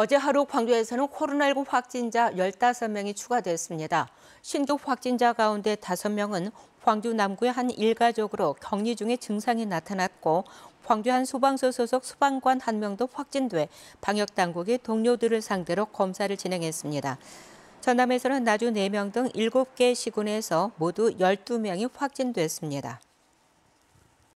어제 하루 광주에서는 코로나19 확진자 15명이 추가됐습니다. 신규 확진자 가운데 5명은 광주 남구의 한 일가족으로 격리 중에 증상이 나타났고 광주 한 소방서 소속 소방관 한 명도 확진돼 방역 당국이 동료들을 상대로 검사를 진행했습니다. 전남에서는 나주 4명 등 7개 시군에서 모두 12명이 확진됐습니다.